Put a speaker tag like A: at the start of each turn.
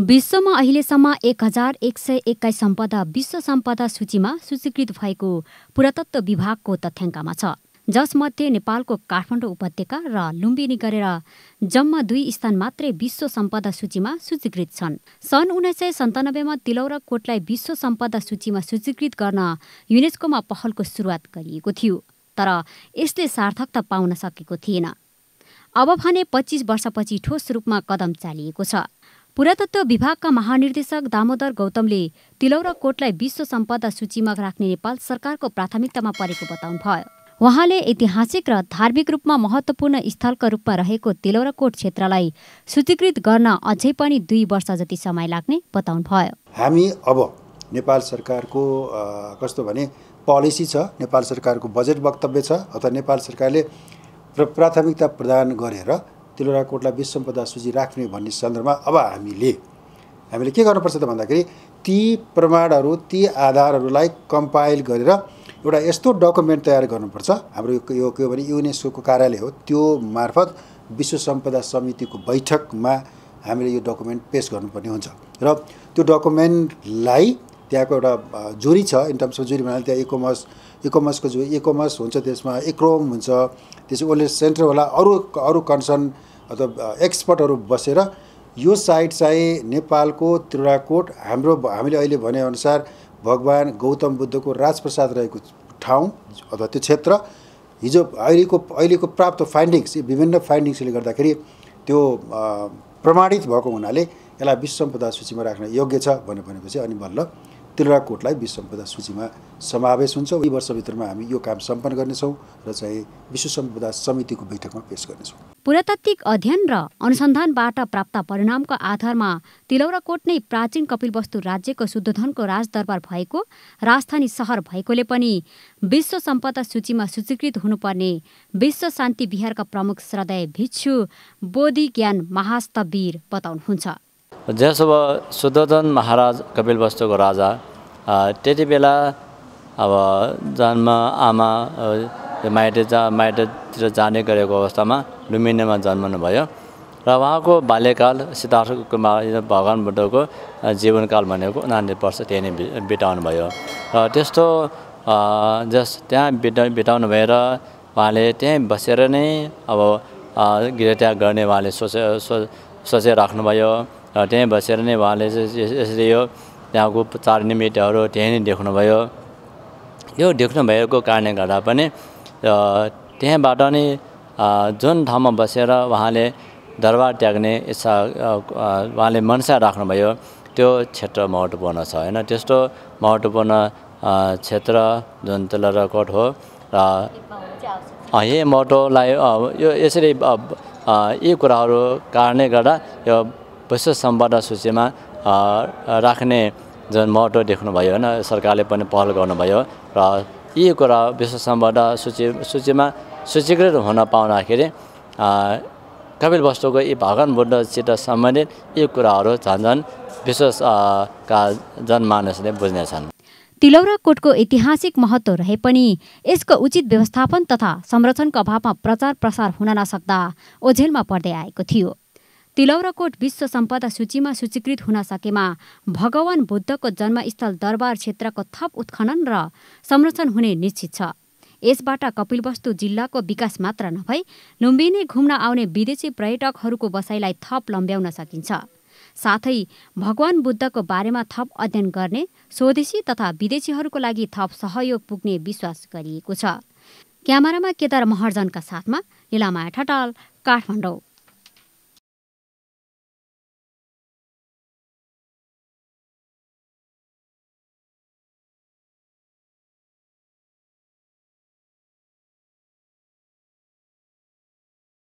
A: विश्वमा अहिलेसम्म एक हजार एक सय एक्काइस सम्पदा विश्व सम्पदा सूचीमा सूचीकृत भएको पुरातत्व विभागको तथ्याङ्कमा छ जसमध्ये नेपालको काठमाडौँ उपत्यका र लुम्बिनी गरेर जम्मा दुई स्थान मात्रै विश्व सम्पदा सूचीमा सूचीकृत छन् सन् उन्नाइस सय सन्तानब्बेमा तिलौरा कोटलाई विश्व सम्पदा सूचीमा सूचीकृत गर्न युनेस्कोमा पहलको सुरुवात गरिएको थियो तर यसले सार्थकता पाउन सकेको थिएन अब भने पच्चिस वर्षपछि ठोस रूपमा कदम चालिएको छ पुरातत्व विभागका महानिर्देशक दामोदर गौतमले तिलौरा कोटलाई विश्व सम्पदा सूचीमा राख्ने नेपाल सरकारको प्राथमिकतामा परेको बताउनुभयो उहाँले ऐतिहासिक र धार्मिक रूपमा महत्त्वपूर्ण स्थलका रूपमा रहेको तिलौराकोट क्षेत्रलाई सूचीकृत गर्न अझै पनि दुई वर्ष जति समय लाग्ने बताउनुभयो
B: हामी अब नेपाल सरकारको कस्तो भने पोलिसी छ नेपाल सरकारको बजेट वक्तव्य छ अथवा नेपाल सरकारले प्राथमिकता प्रदान गरेर तिलोराकोटलाई विश्व सम्पदा सूची राख्ने भन्ने सन्दर्भमा अब हामीले हामीले के गर्नुपर्छ त भन्दाखेरि ती प्रमाणहरू ती आधारहरूलाई कम्पाइल गरेर एउटा यस्तो डकुमेन्ट तयार गर्नुपर्छ हाम्रो यो के भने युनेस्को कार्यालय हो त्यो मार्फत विश्व सम्पदा समितिको बैठकमा हामीले यो डकुमेन्ट पेस गर्नुपर्ने हुन्छ र त्यो डकुमेन्टलाई त्यहाँको एउटा जुरी छ इन टर्म्स अफ जुरी भन्नाले त्यहाँ इकोमर्स इकोमर्सको जुरी इकोमर्स हुन्छ त्यसमा एक्रोम हुन्छ त्यसपछि उसले सेन्टर होला अरू अरू कन्सर्न अथवा एक्सपर्टहरू बसेर यो साइड चाहिँ नेपालको त्रिराकोट हाम्रो हामीले अहिले भनेअनुसार भगवान् गौतम बुद्धको राजप्रसाद रहेको ठाउँ अथवा त्यो क्षेत्र हिजो अहिलेको अहिलेको प्राप्त फाइन्डिङ्स विभिन्न फाइन्डिङ्सले गर्दाखेरि त्यो प्रमाणित भएको हुनाले यसलाई विश्व सम्पदा सूचीमा राख्न योग्य छ भनेपछि अनि बल्ल त्रिराकोटलाई विश्व सम्पदा सूचीमा समावेश हुन्छ यी वर्षभित्रमा हामी यो काम सम्पन्न गर्नेछौँ र चाहिँ विश्व सम्पदा समितिको बैठकमा पेश गर्नेछौँ
A: पुरातात्विक अध्ययन र अनुसन्धानबाट प्राप्त परिणामको आधारमा तिलौराकोट नै प्राचीन कपिलवस्तु राज्यको शुद्धधनको राजदरबार भएको राजधानी सहर भएकोले पनि विश्व सम्पदा सूचीमा सूचीकृत हुनुपर्ने विश्व शान्ति विहारका प्रमुख श्रदय भिक्षु बोधि ज्ञान महास्तवीर बताउनुहुन्छ
C: जसो सुदोधन महाराज कपिल वस्तुको राजा त्यति बेला अब जन्म आमा माइते जा माइततिर जाने गरेको अवस्थामा लुम्बिनीमा जन्मनुभयो र उहाँको बाल्यकाल सिद्धार्थ कुमार भगवान् बुद्धको जीवनकाल भनेको नानी वर्ष त्यही नै बिताउनु भयो र त्यस्तो जस त्यहाँ बिता बिताउनु भएर उहाँले त्यहीँ बसेर नै अब गृहत्याग गर्ने उहाँले सोचे सो सोचेर राख्नुभयो र त्यहीँ बसेर नै उहाँले यसरी यो त्यहाँको चार निमित्तहरू त्यहीँ नै देख्नुभयो यो देख्नुभएको कारणले गर्दा पनि त्यहाँबाट नै जुन ठाउँमा बसेर उहाँले दरबार त्याग्ने इच्छा उहाँले मनसा राख्नुभयो त्यो क्षेत्र महत्त्वपूर्ण छ होइन त्यस्तो महत्त्वपूर्ण क्षेत्र जुन तेलरकोट हो र यही मोटोलाई यो यसरी यी कुराहरू कारणले गर्दा यो विश्व सम्पदा सूचीमा राख्ने जुन महत्त्व देख्नुभयो होइन सरकारले पनि पहल गर्नुभयो र यी कुरा विश्व सम्पदा सूची सूचीमा सूचीकृत हुन पाउँदाखेरि कपिल वस्तुको यी भगवान् बुद्धसित सम्बन्धित यी कुराहरू झन् झन् विश्वका जनमानसले बुझ्नेछन्
A: तिलौराकोटको ऐतिहासिक महत्त्व रहे पनि यसको उचित व्यवस्थापन तथा संरक्षणको अभावमा प्रचार प्रसार हुन नसक्दा ओझेलमा पर्दै आएको थियो तिलौराकोट विश्व सम्पदा सूचीमा सूचीकृत हुन सकेमा भगवान बुद्धको जन्मस्थल दरबार क्षेत्रको थप उत्खनन र संरक्षण हुने निश्चित छ यसबाट कपिलवस्तु जिल्लाको विकास मात्र नभई लुम्बिनी घुम्न आउने विदेशी पर्यटकहरूको बसाइलाई थप लम्ब्याउन सकिन्छ साथै भगवान बुद्धको बारेमा थप अध्ययन गर्ने स्वदेशी तथा विदेशीहरूको लागि थप सहयोग पुग्ने विश्वास गरिएको छ क्यामेरामा केदार महर्जनका साथमा लिलामाया ठटाल काठमाडौँ